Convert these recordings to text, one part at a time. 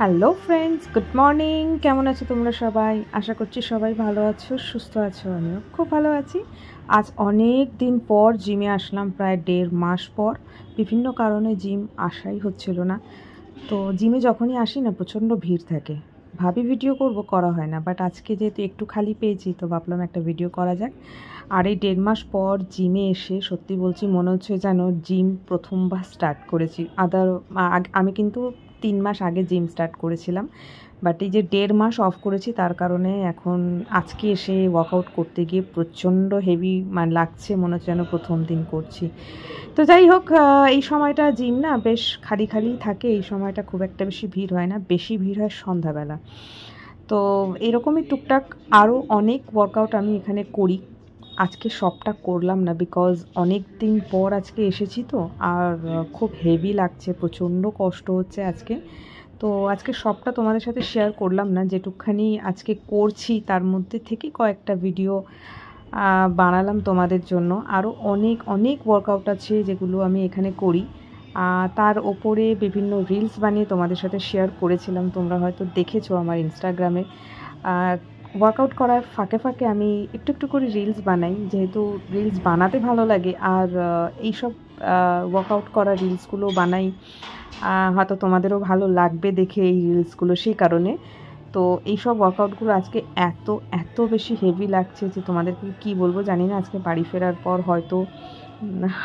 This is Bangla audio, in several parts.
হ্যালো ফ্রেন্ডস গুড মর্নিং কেমন আছো তোমরা সবাই আশা করছি সবাই ভালো আছো সুস্থ আছো আমিও খুব ভালো আছি আজ অনেক দিন পর জিমে আসলাম প্রায় দেড় মাস পর বিভিন্ন কারণে জিম আসাই হচ্ছিল না তো জিমে যখনই আসি না প্রচণ্ড ভিড় থাকে ভাবি ভিডিও করব করা হয় না বাট আজকে যেহেতু একটু খালি পেয়েছি তো ভাবলাম একটা ভিডিও করা যাক আর এই দেড় মাস পর জিমে এসে সত্যি বলছি মনে হচ্ছে যেন জিম প্রথমবার স্টার্ট করেছি আদার আমি কিন্তু তিন মাস আগে জিম স্টার্ট করেছিলাম বাট এই যে দেড় মাস অফ করেছি তার কারণে এখন আজকে এসে ওয়ার্কআউট করতে গিয়ে প্রচণ্ড হেভি মানে লাগছে মনে হচ্ছে যেন প্রথম দিন করছি তো যাই হোক এই সময়টা জিম না বেশ খালি খালি থাকে এই সময়টা খুব একটা বেশি ভিড় হয় না বেশি ভিড় হয় সন্ধ্যাবেলা তো এরকমই টুকটাক আরও অনেক ওয়ার্কআউট আমি এখানে করি আজকে সবটা করলাম না বিকজ অনেক দিন পর আজকে এসেছি তো আর খুব হেভি লাগছে প্রচণ্ড কষ্ট হচ্ছে আজকে তো আজকে সবটা তোমাদের সাথে শেয়ার করলাম না যেটুকখানি আজকে করছি তার মধ্যে থেকে কয়েকটা ভিডিও বানালাম তোমাদের জন্য আরও অনেক অনেক ওয়ার্কআউট আছে যেগুলো আমি এখানে করি তার ওপরে বিভিন্ন রিলস বানিয়ে তোমাদের সাথে শেয়ার করেছিলাম তোমরা হয়তো দেখেছো আমার ইনস্টাগ্রামে ওয়ার্কআউট করার ফাঁকে ফাঁকে আমি একটু একটু করে রিলস বানাই যেহেতু রিলস বানাতে ভালো লাগে আর এইসব ওয়ার্কআউট করা রিলসগুলো বানাই হয়তো তোমাদেরও ভালো লাগবে দেখে এই রিলসগুলো সেই কারণে তো এইসব ওয়ার্কআউটগুলো আজকে এত এত বেশি হেভি লাগছে যে তোমাদেরকে কি বলবো জানি না আজকে বাড়ি ফেরার পর হয়তো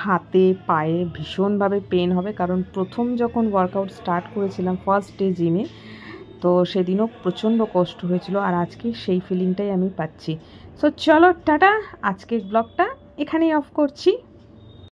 হাতে পায়ে ভীষণভাবে পেন হবে কারণ প্রথম যখন ওয়ার্কআউট স্টার্ট করেছিলাম ফার্স্ট ডে জিমে তো সেদিনও প্রচণ্ড কষ্ট হয়েছিল আর আজকে সেই ফিলিংটাই আমি পাচ্ছি সো চলো টাটা আজকের ব্লগটা এখানেই অফ করছি